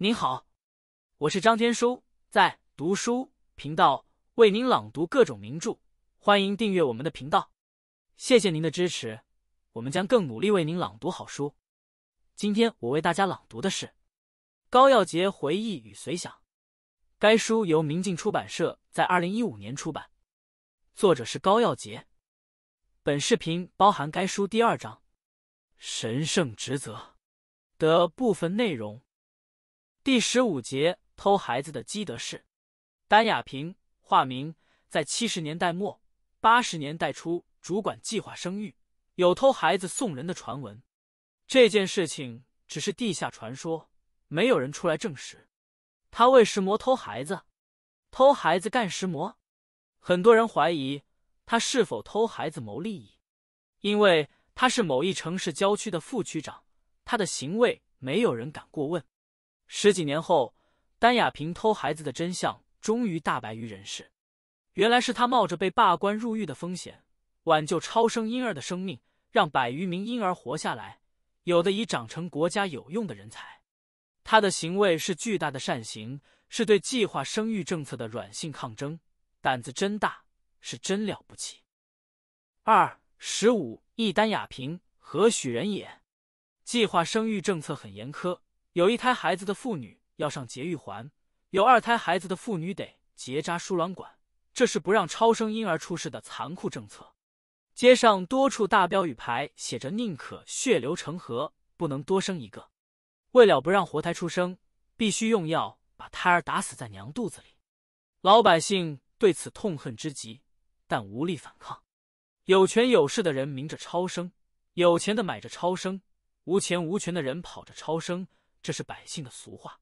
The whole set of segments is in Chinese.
您好，我是张天书，在读书频道为您朗读各种名著，欢迎订阅我们的频道。谢谢您的支持，我们将更努力为您朗读好书。今天我为大家朗读的是《高耀杰回忆与随想》，该书由明镜出版社在二零一五年出版，作者是高耀杰。本视频包含该书第二章《神圣职责》的部分内容。第十五节，偷孩子的基德事。丹雅平（化名）在七十年代末、八十年代初主管计划生育，有偷孩子送人的传闻。这件事情只是地下传说，没有人出来证实。他为石么偷孩子，偷孩子干石么？很多人怀疑他是否偷孩子谋利益，因为他是某一城市郊区的副区长，他的行为没有人敢过问。十几年后，丹雅萍偷孩子的真相终于大白于人世。原来是他冒着被罢官入狱的风险，挽救超生婴儿的生命，让百余名婴儿活下来，有的已长成国家有用的人才。他的行为是巨大的善行，是对计划生育政策的软性抗争。胆子真大，是真了不起。二十五，一丹雅萍何许人也？计划生育政策很严苛。有一胎孩子的妇女要上节育环，有二胎孩子的妇女得结扎输卵管，这是不让超生婴儿出世的残酷政策。街上多处大标语牌写着：“宁可血流成河，不能多生一个。”为了不让活胎出生，必须用药把胎儿打死在娘肚子里。老百姓对此痛恨之极，但无力反抗。有权有势的人明着超生，有钱的买着超生，无钱无权的人跑着超生。这是百姓的俗话，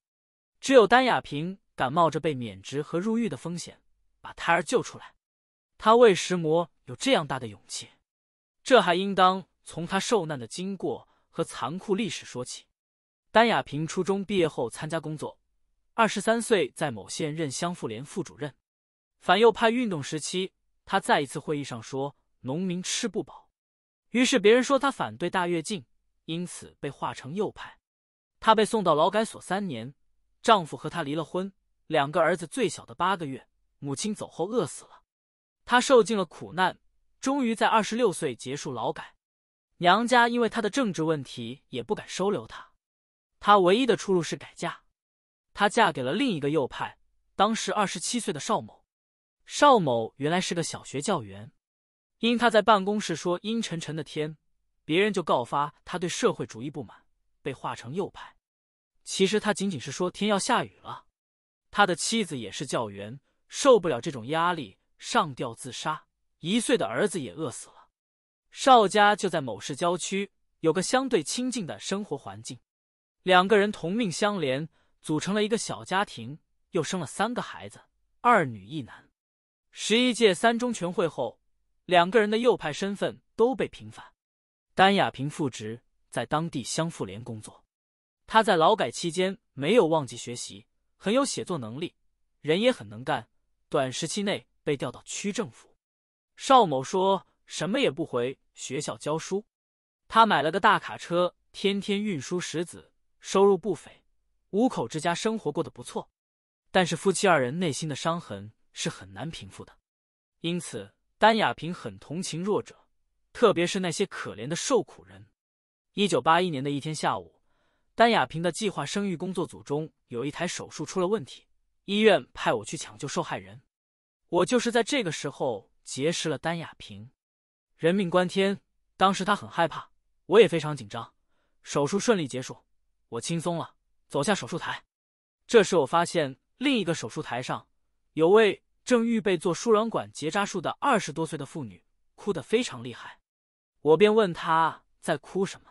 只有丹雅平敢冒着被免职和入狱的风险把胎儿救出来。他为石魔有这样大的勇气，这还应当从他受难的经过和残酷历史说起。丹雅平初中毕业后参加工作，二十三岁在某县任乡妇联副主任。反右派运动时期，他在一次会议上说：“农民吃不饱。”于是别人说他反对大跃进，因此被划成右派。她被送到劳改所三年，丈夫和她离了婚，两个儿子最小的八个月，母亲走后饿死了，她受尽了苦难，终于在二十六岁结束劳改。娘家因为她的政治问题也不敢收留她，她唯一的出路是改嫁。她嫁给了另一个右派，当时二十七岁的邵某。邵某原来是个小学教员，因他在办公室说阴沉沉的天，别人就告发他对社会主义不满。被划成右派，其实他仅仅是说天要下雨了。他的妻子也是教员，受不了这种压力，上吊自杀。一岁的儿子也饿死了。邵家就在某市郊区，有个相对清静的生活环境。两个人同命相连，组成了一个小家庭，又生了三个孩子，二女一男。十一届三中全会后，两个人的右派身份都被平反，丹雅平复职。在当地乡妇联工作，他在劳改期间没有忘记学习，很有写作能力，人也很能干。短时期内被调到区政府。邵某说什么也不回学校教书，他买了个大卡车，天天运输石子，收入不菲，五口之家生活过得不错。但是夫妻二人内心的伤痕是很难平复的，因此，丹雅萍很同情弱者，特别是那些可怜的受苦人。一九八一年的一天下午，丹雅萍的计划生育工作组中有一台手术出了问题，医院派我去抢救受害人。我就是在这个时候结识了丹雅萍。人命关天，当时她很害怕，我也非常紧张。手术顺利结束，我轻松了，走下手术台。这时我发现另一个手术台上有位正预备做输卵管结扎术的二十多岁的妇女，哭得非常厉害。我便问她在哭什么。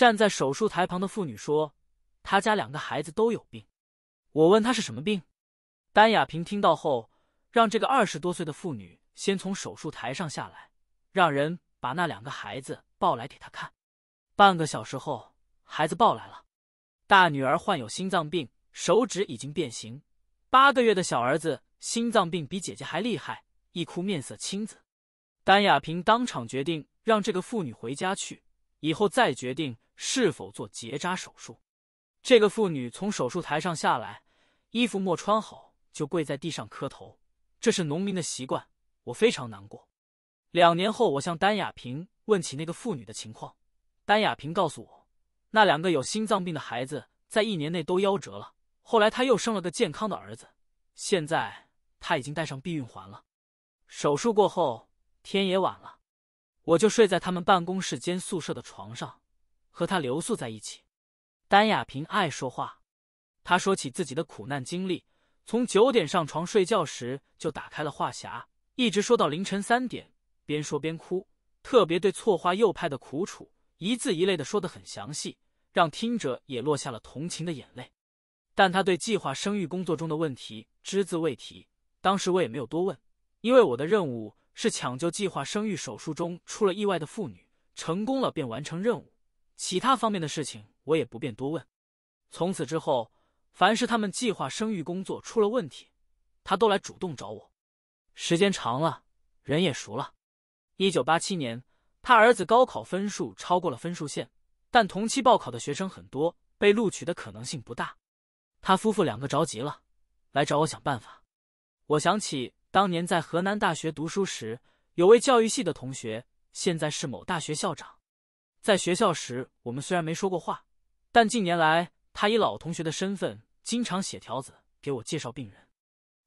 站在手术台旁的妇女说：“她家两个孩子都有病。”我问她是什么病，丹雅萍听到后，让这个二十多岁的妇女先从手术台上下来，让人把那两个孩子抱来给她看。半个小时后，孩子抱来了。大女儿患有心脏病，手指已经变形；八个月的小儿子心脏病比姐姐还厉害，一哭面色青紫。丹雅萍当场决定让这个妇女回家去，以后再决定。是否做结扎手术？这个妇女从手术台上下来，衣服没穿好就跪在地上磕头，这是农民的习惯。我非常难过。两年后，我向丹雅萍问起那个妇女的情况，丹雅萍告诉我，那两个有心脏病的孩子在一年内都夭折了。后来，她又生了个健康的儿子。现在，她已经戴上避孕环了。手术过后，天也晚了，我就睡在他们办公室兼宿舍的床上。和他留宿在一起，丹雅萍爱说话，她说起自己的苦难经历，从九点上床睡觉时就打开了话匣，一直说到凌晨三点，边说边哭，特别对错话右派的苦楚，一字一泪的说的很详细，让听者也落下了同情的眼泪。但他对计划生育工作中的问题只字未提，当时我也没有多问，因为我的任务是抢救计划生育手术中出了意外的妇女，成功了便完成任务。其他方面的事情我也不便多问。从此之后，凡是他们计划生育工作出了问题，他都来主动找我。时间长了，人也熟了。一九八七年，他儿子高考分数超过了分数线，但同期报考的学生很多，被录取的可能性不大。他夫妇两个着急了，来找我想办法。我想起当年在河南大学读书时，有位教育系的同学，现在是某大学校长。在学校时，我们虽然没说过话，但近年来他以老同学的身份经常写条子给我介绍病人。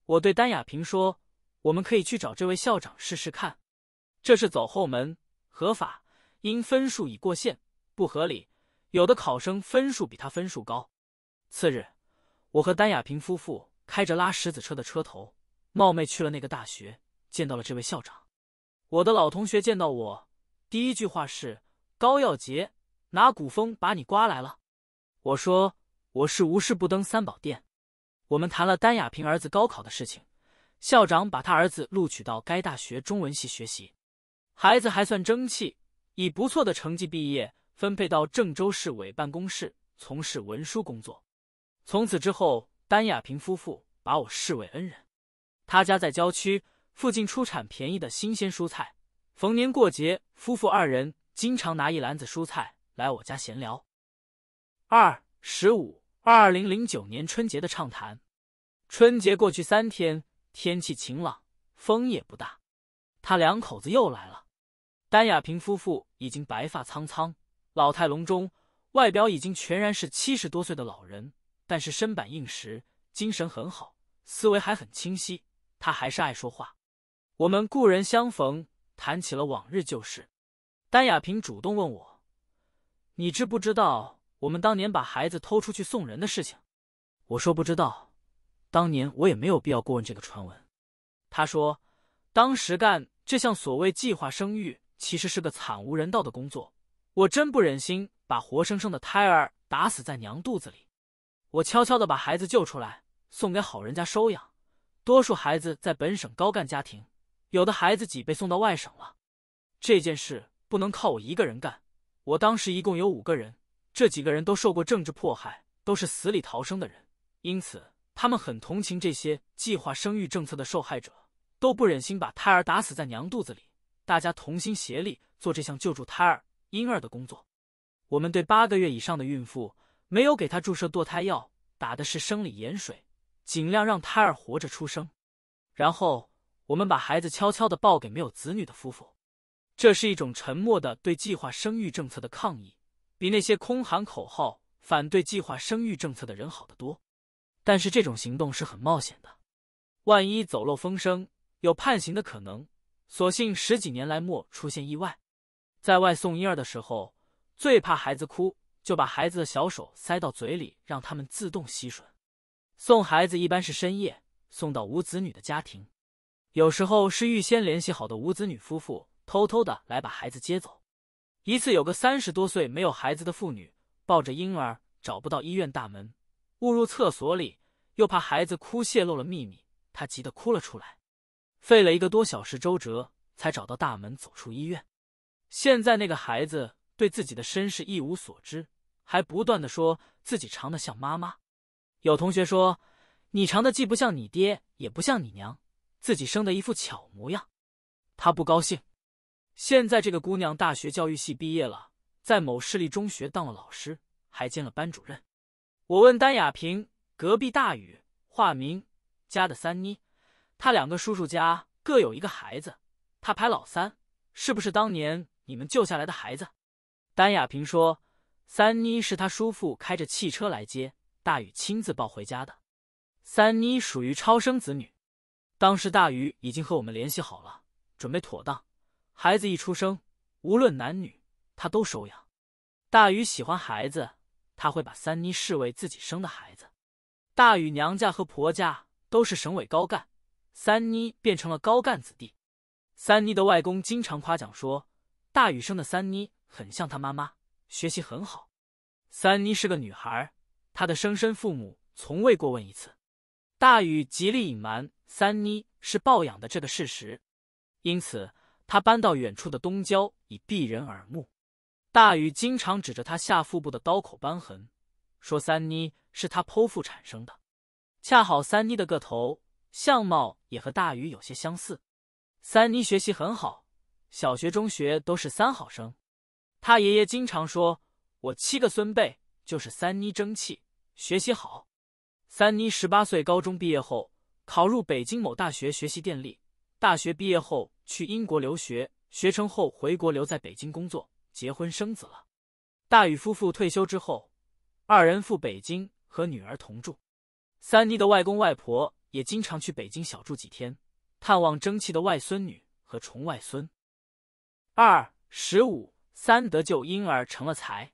我对丹雅萍说：“我们可以去找这位校长试试看，这是走后门，合法。因分数已过线，不合理。有的考生分数比他分数高。”次日，我和丹雅萍夫妇开着拉石子车的车头，冒昧去了那个大学，见到了这位校长。我的老同学见到我，第一句话是。高耀杰，拿古风把你刮来了？我说我是无事不登三宝殿。我们谈了丹雅萍儿子高考的事情。校长把他儿子录取到该大学中文系学习，孩子还算争气，以不错的成绩毕业，分配到郑州市委办公室从事文书工作。从此之后，丹雅萍夫妇把我视为恩人。他家在郊区，附近出产便宜的新鲜蔬菜。逢年过节，夫妇二人。经常拿一篮子蔬菜来我家闲聊。二十五，二零零九年春节的畅谈。春节过去三天，天气晴朗，风也不大。他两口子又来了。丹亚平夫妇已经白发苍苍，老态龙钟，外表已经全然是七十多岁的老人，但是身板硬实，精神很好，思维还很清晰。他还是爱说话。我们故人相逢，谈起了往日旧事。丹亚萍主动问我：“你知不知道我们当年把孩子偷出去送人的事情？”我说：“不知道，当年我也没有必要过问这个传闻。”他说：“当时干这项所谓计划生育，其实是个惨无人道的工作。我真不忍心把活生生的胎儿打死在娘肚子里，我悄悄的把孩子救出来，送给好人家收养。多数孩子在本省高干家庭，有的孩子几被送到外省了。这件事。”不能靠我一个人干。我当时一共有五个人，这几个人都受过政治迫害，都是死里逃生的人，因此他们很同情这些计划生育政策的受害者，都不忍心把胎儿打死在娘肚子里。大家同心协力做这项救助胎儿婴儿的工作。我们对八个月以上的孕妇没有给她注射堕胎药，打的是生理盐水，尽量让胎儿活着出生。然后我们把孩子悄悄地抱给没有子女的夫妇。这是一种沉默的对计划生育政策的抗议，比那些空喊口号反对计划生育政策的人好得多。但是这种行动是很冒险的，万一走漏风声，有判刑的可能。所幸十几年来莫出现意外。在外送婴儿的时候，最怕孩子哭，就把孩子的小手塞到嘴里，让他们自动吸吮。送孩子一般是深夜送到无子女的家庭，有时候是预先联系好的无子女夫妇。偷偷的来把孩子接走。一次，有个三十多岁没有孩子的妇女抱着婴儿，找不到医院大门，误入厕所里，又怕孩子哭泄露了秘密，她急得哭了出来，费了一个多小时周折才找到大门走出医院。现在那个孩子对自己的身世一无所知，还不断的说自己长得像妈妈。有同学说：“你长得既不像你爹，也不像你娘，自己生的一副巧模样。”他不高兴。现在这个姑娘大学教育系毕业了，在某市立中学当了老师，还兼了班主任。我问丹雅萍隔壁大宇（化名）家的三妮，他两个叔叔家各有一个孩子，他排老三，是不是当年你们救下来的孩子？丹雅萍说，三妮是他叔父开着汽车来接，大宇亲自抱回家的。三妮属于超生子女，当时大宇已经和我们联系好了，准备妥当。孩子一出生，无论男女，他都收养。大宇喜欢孩子，他会把三妮视为自己生的孩子。大宇娘家和婆家都是省委高干，三妮变成了高干子弟。三妮的外公经常夸奖说，大宇生的三妮很像他妈妈，学习很好。三妮是个女孩，她的生身父母从未过问一次。大宇极力隐瞒三妮是抱养的这个事实，因此。他搬到远处的东郊以避人耳目。大宇经常指着他下腹部的刀口瘢痕，说：“三妮是他剖腹产生的。”恰好三妮的个头、相貌也和大宇有些相似。三妮学习很好，小学、中学都是三好生。他爷爷经常说：“我七个孙辈就是三妮争气，学习好。”三妮十八岁，高中毕业后考入北京某大学学习电力。大学毕业后。去英国留学，学成后回国留在北京工作，结婚生子了。大宇夫妇退休之后，二人赴北京和女儿同住。三妮的外公外婆也经常去北京小住几天，探望争气的外孙女和重外孙。二十五三得救婴儿成了才。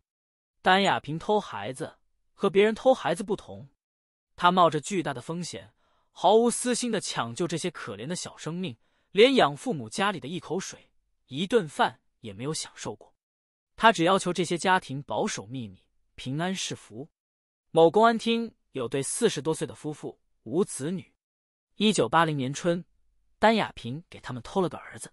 丹雅萍偷孩子和别人偷孩子不同，她冒着巨大的风险，毫无私心的抢救这些可怜的小生命。连养父母家里的一口水、一顿饭也没有享受过，他只要求这些家庭保守秘密，平安是福。某公安厅有对四十多岁的夫妇，无子女。一九八零年春，丹雅萍给他们偷了个儿子。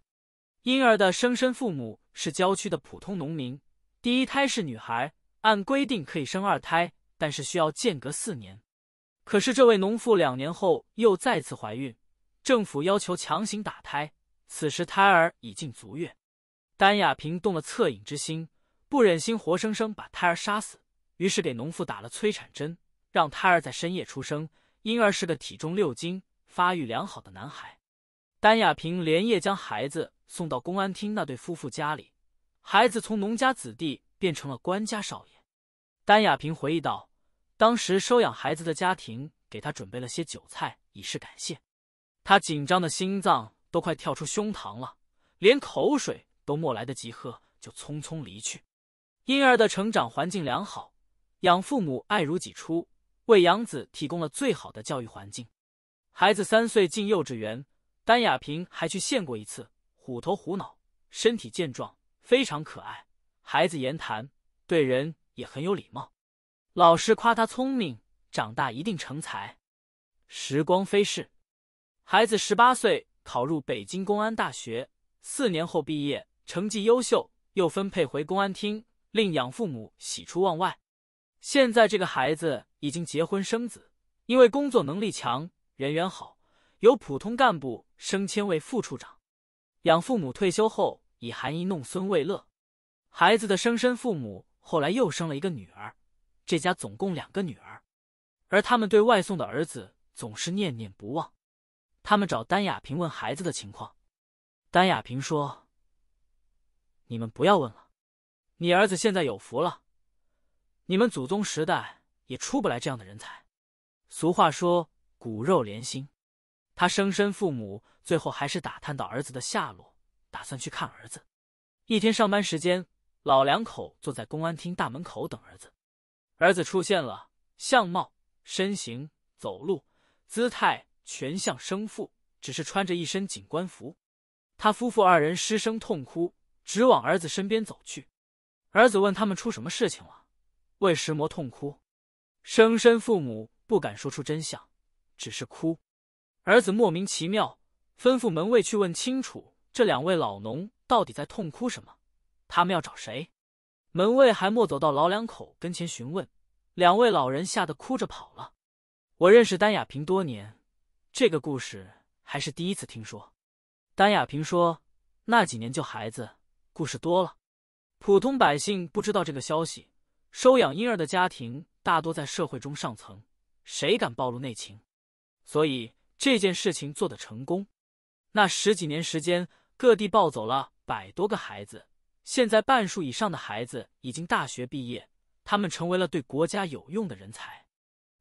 婴儿的生身父母是郊区的普通农民，第一胎是女孩，按规定可以生二胎，但是需要间隔四年。可是这位农妇两年后又再次怀孕。政府要求强行打胎，此时胎儿已近足月。丹雅萍动了恻隐之心，不忍心活生生把胎儿杀死，于是给农妇打了催产针，让胎儿在深夜出生。婴儿是个体重六斤、发育良好的男孩。丹雅萍连夜将孩子送到公安厅那对夫妇家里，孩子从农家子弟变成了官家少爷。丹雅萍回忆道：“当时收养孩子的家庭给他准备了些酒菜，以示感谢。”他紧张的心脏都快跳出胸膛了，连口水都没来得及喝，就匆匆离去。婴儿的成长环境良好，养父母爱如己出，为养子提供了最好的教育环境。孩子三岁进幼稚园，丹亚萍还去献过一次。虎头虎脑，身体健壮，非常可爱。孩子言谈对人也很有礼貌，老师夸他聪明，长大一定成才。时光飞逝。孩子十八岁考入北京公安大学，四年后毕业，成绩优秀，又分配回公安厅，令养父母喜出望外。现在这个孩子已经结婚生子，因为工作能力强、人缘好，由普通干部升迁为副处长。养父母退休后，以含饴弄孙为乐。孩子的生身父母后来又生了一个女儿，这家总共两个女儿，而他们对外送的儿子总是念念不忘。他们找丹雅萍问孩子的情况，丹雅萍说：“你们不要问了，你儿子现在有福了，你们祖宗时代也出不来这样的人才。”俗话说“骨肉连心”，他生身父母最后还是打探到儿子的下落，打算去看儿子。一天上班时间，老两口坐在公安厅大门口等儿子，儿子出现了，相貌、身形、走路姿态。全像生父，只是穿着一身警官服。他夫妇二人失声痛哭，直往儿子身边走去。儿子问他们出什么事情了？为石魔痛哭，生身父母不敢说出真相，只是哭。儿子莫名其妙，吩咐门卫去问清楚，这两位老农到底在痛哭什么？他们要找谁？门卫还没走到老两口跟前询问，两位老人吓得哭着跑了。我认识丹雅萍多年。这个故事还是第一次听说。丹雅平说：“那几年救孩子故事多了，普通百姓不知道这个消息。收养婴儿的家庭大多在社会中上层，谁敢暴露内情？所以这件事情做得成功。那十几年时间，各地抱走了百多个孩子，现在半数以上的孩子已经大学毕业，他们成为了对国家有用的人才。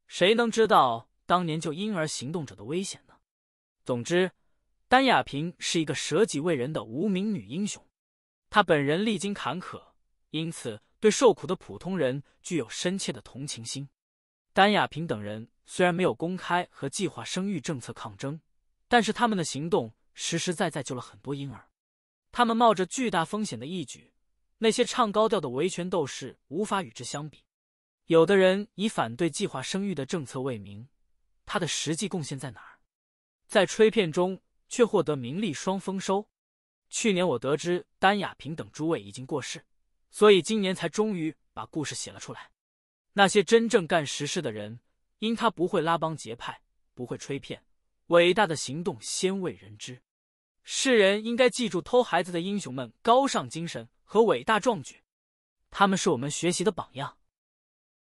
谁能知道？”当年救婴儿行动者的危险呢？总之，丹雅萍是一个舍己为人的无名女英雄。她本人历经坎坷，因此对受苦的普通人具有深切的同情心。丹雅萍等人虽然没有公开和计划生育政策抗争，但是他们的行动实实在在救了很多婴儿。他们冒着巨大风险的义举，那些唱高调的维权斗士无法与之相比。有的人以反对计划生育的政策为名。他的实际贡献在哪儿？在吹片中却获得名利双丰收。去年我得知丹雅平等诸位已经过世，所以今年才终于把故事写了出来。那些真正干实事的人，因他不会拉帮结派，不会吹片，伟大的行动先为人知。世人应该记住偷孩子的英雄们高尚精神和伟大壮举，他们是我们学习的榜样。